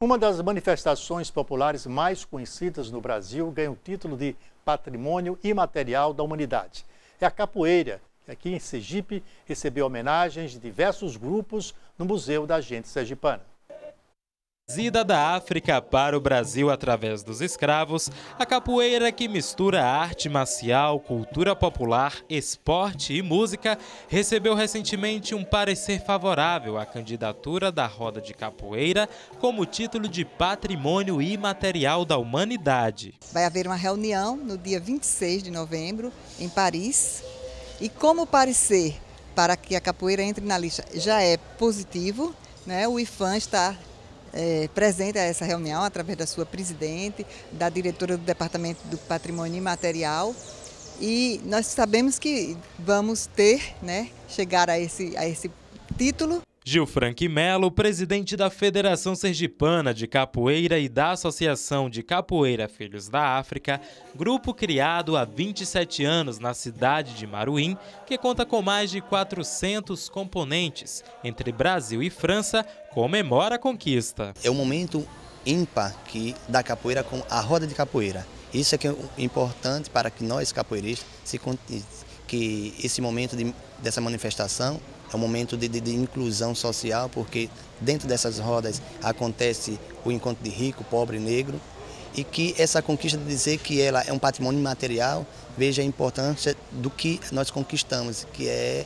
Uma das manifestações populares mais conhecidas no Brasil ganha o título de Patrimônio Imaterial da Humanidade. É a capoeira, que aqui em Sergipe recebeu homenagens de diversos grupos no Museu da Gente Sergipana. Trazida da África para o Brasil através dos escravos, a capoeira que mistura arte marcial, cultura popular, esporte e música, recebeu recentemente um parecer favorável à candidatura da roda de capoeira como título de patrimônio imaterial da humanidade. Vai haver uma reunião no dia 26 de novembro em Paris e como parecer para que a capoeira entre na lista já é positivo, né? O IFAM está é, presente a essa reunião através da sua presidente, da diretora do Departamento do Patrimônio Imaterial. E nós sabemos que vamos ter, né, chegar a esse, a esse título Gil Frank Melo, presidente da Federação Sergipana de Capoeira e da Associação de Capoeira Filhos da África, grupo criado há 27 anos na cidade de Maruim, que conta com mais de 400 componentes entre Brasil e França, comemora a conquista. É um momento ímpar que da capoeira com a roda de capoeira. Isso é que é importante para que nós capoeiristas se que esse momento de, dessa manifestação é um momento de, de, de, inclusão social, porque dentro dessas rodas acontece o encontro de rico, pobre, negro, e que essa conquista de dizer que ela é um patrimônio imaterial veja a importância do que nós conquistamos, que é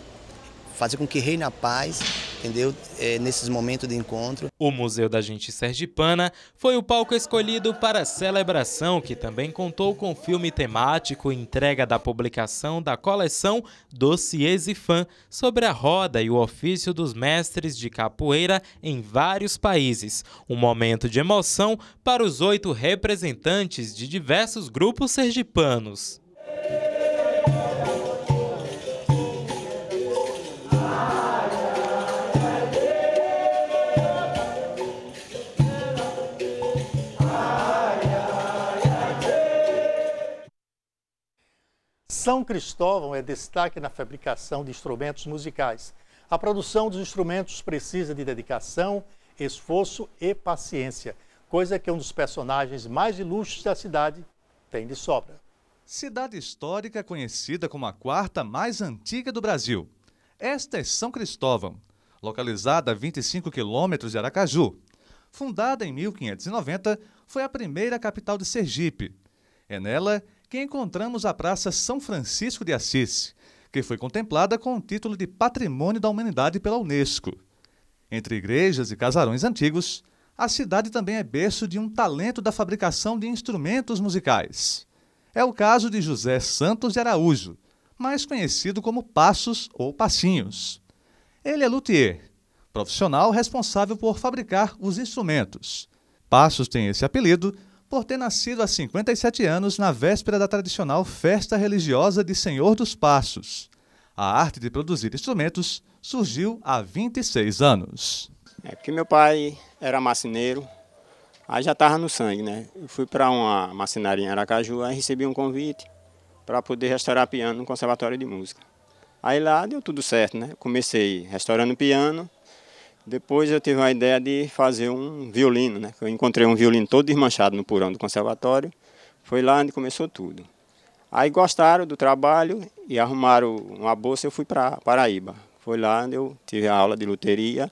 fazer com que reine a paz entendeu? É, nesses momentos de encontro. O Museu da Gente Sergipana foi o palco escolhido para a celebração, que também contou com filme temático, entrega da publicação da coleção Dossiês e Fã sobre a roda e o ofício dos mestres de capoeira em vários países. Um momento de emoção para os oito representantes de diversos grupos sergipanos. São Cristóvão é destaque na fabricação de instrumentos musicais. A produção dos instrumentos precisa de dedicação, esforço e paciência, coisa que um dos personagens mais ilustres da cidade tem de sobra. Cidade histórica conhecida como a quarta mais antiga do Brasil. Esta é São Cristóvão, localizada a 25 quilômetros de Aracaju. Fundada em 1590, foi a primeira capital de Sergipe. É nela que encontramos a Praça São Francisco de Assis, que foi contemplada com o título de Patrimônio da Humanidade pela Unesco. Entre igrejas e casarões antigos, a cidade também é berço de um talento da fabricação de instrumentos musicais. É o caso de José Santos de Araújo, mais conhecido como Passos ou Passinhos. Ele é luthier, profissional responsável por fabricar os instrumentos. Passos tem esse apelido por ter nascido há 57 anos na véspera da tradicional festa religiosa de Senhor dos Passos. A arte de produzir instrumentos surgiu há 26 anos. É porque meu pai era macineiro, aí já estava no sangue, né? Eu fui para uma macinaria em Aracaju, aí recebi um convite para poder restaurar piano no Conservatório de Música. Aí lá deu tudo certo, né? Comecei restaurando piano, depois eu tive a ideia de fazer um violino, né? Eu encontrei um violino todo desmanchado no porão do conservatório. Foi lá onde começou tudo. Aí gostaram do trabalho e arrumaram uma bolsa eu fui para Paraíba. Foi lá onde eu tive a aula de luteria.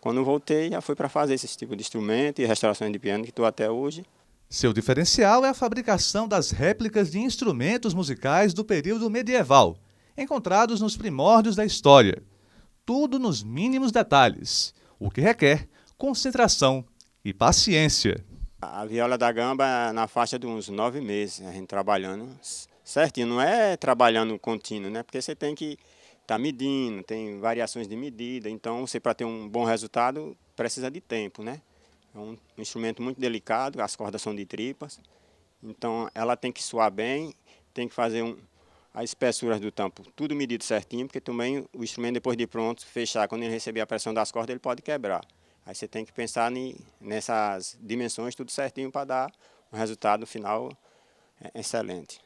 Quando voltei, já foi para fazer esse tipo de instrumento e restaurações de piano que estou até hoje. Seu diferencial é a fabricação das réplicas de instrumentos musicais do período medieval, encontrados nos primórdios da história tudo nos mínimos detalhes, o que requer concentração e paciência. A viola da gamba é na faixa de uns nove meses, a gente trabalhando certinho, não é trabalhando contínuo, né? Porque você tem que estar tá medindo, tem variações de medida, então você para ter um bom resultado precisa de tempo, né? É um instrumento muito delicado, as cordas são de tripas, então ela tem que suar bem, tem que fazer um, a espessura do tampo, tudo medido certinho, porque também o instrumento, depois de pronto, fechar, quando ele receber a pressão das cordas, ele pode quebrar. Aí você tem que pensar nessas dimensões, tudo certinho, para dar um resultado final é, excelente.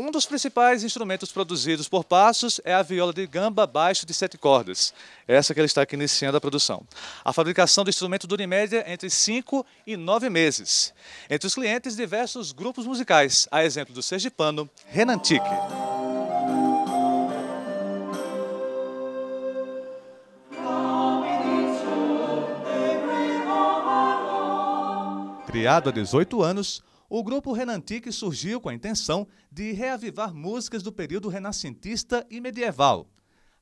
Um dos principais instrumentos produzidos por Passos é a viola de gamba baixo de sete cordas, essa que ele está aqui iniciando a produção. A fabricação do instrumento dura em média entre cinco e nove meses. Entre os clientes, diversos grupos musicais, a exemplo do sergipano Renantique. Criado há 18 anos, o grupo Renantique surgiu com a intenção de reavivar músicas do período renascentista e medieval.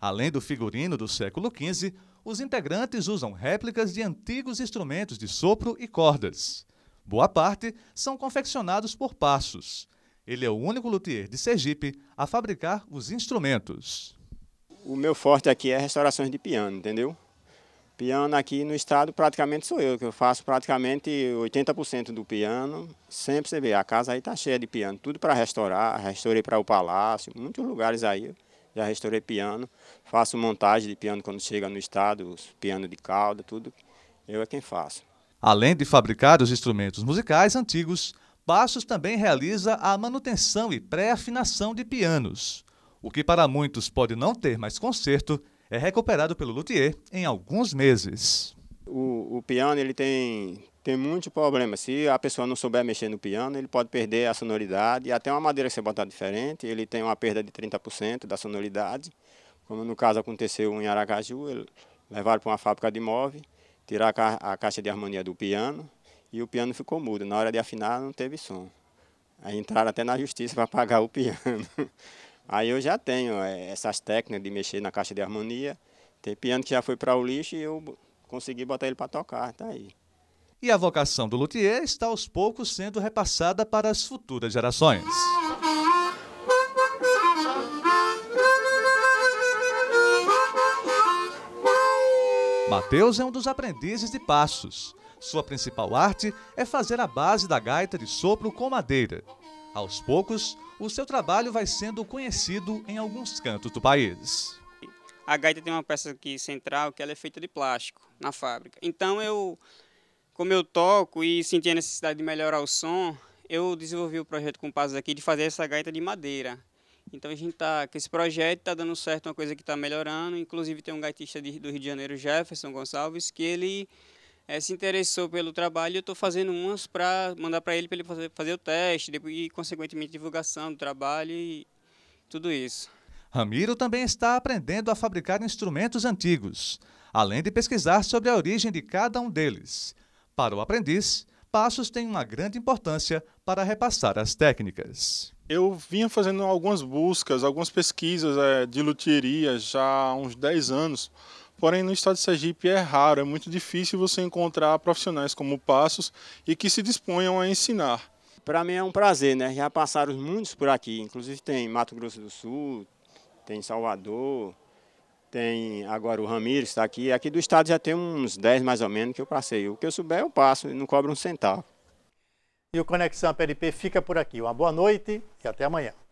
Além do figurino do século XV, os integrantes usam réplicas de antigos instrumentos de sopro e cordas. Boa parte são confeccionados por Passos. Ele é o único luthier de Sergipe a fabricar os instrumentos. O meu forte aqui é restaurações de piano, entendeu? Piano aqui no estado praticamente sou eu, que eu faço praticamente 80% do piano. Sempre você vê, a casa aí tá cheia de piano, tudo para restaurar. Restaurei para o palácio, muitos lugares aí. Já restaurei piano, faço montagem de piano quando chega no estado, piano de cauda, tudo. Eu é quem faço. Além de fabricar os instrumentos musicais antigos, Passos também realiza a manutenção e pré-afinação de pianos. O que para muitos pode não ter mais conserto, é recuperado pelo luthier em alguns meses. O, o piano ele tem, tem muito problema. Se a pessoa não souber mexer no piano, ele pode perder a sonoridade. E até uma madeira que você botar diferente, ele tem uma perda de 30% da sonoridade. Como no caso aconteceu em Aracaju, levaram para uma fábrica de móveis, tiraram a, ca a caixa de harmonia do piano e o piano ficou mudo. Na hora de afinar, não teve som. Aí entraram até na justiça para pagar o piano. Aí eu já tenho é, essas técnicas de mexer na caixa de harmonia. Tem piano que já foi para o lixo e eu consegui botar ele para tocar, tá aí. E a vocação do luthier está aos poucos sendo repassada para as futuras gerações. Mateus é um dos aprendizes de passos. Sua principal arte é fazer a base da gaita de sopro com madeira. Aos poucos, o seu trabalho vai sendo conhecido em alguns cantos do país. A gaita tem uma peça aqui central que ela é feita de plástico na fábrica. Então eu, como eu toco e senti a necessidade de melhorar o som, eu desenvolvi o projeto com passos aqui de fazer essa gaita de madeira. Então a gente tá com esse projeto, tá dando certo, uma coisa que está melhorando. Inclusive tem um gaitista de, do Rio de Janeiro, Jefferson Gonçalves, que ele é, se interessou pelo trabalho, eu estou fazendo umas para mandar para ele para ele fazer, fazer o teste e, consequentemente, divulgação do trabalho e tudo isso. Ramiro também está aprendendo a fabricar instrumentos antigos, além de pesquisar sobre a origem de cada um deles. Para o aprendiz, passos têm uma grande importância para repassar as técnicas. Eu vinha fazendo algumas buscas, algumas pesquisas é, de luthieria já há uns 10 anos, Porém, no estado de Sergipe é raro, é muito difícil você encontrar profissionais como Passos e que se disponham a ensinar. Para mim é um prazer, né? Já passaram muitos por aqui, inclusive tem Mato Grosso do Sul, tem Salvador, tem agora o Ramires está aqui. Aqui do estado já tem uns 10 mais ou menos que eu passei. O que eu souber eu passo e não cobro um centavo. E o Conexão PLP fica por aqui. Uma boa noite e até amanhã.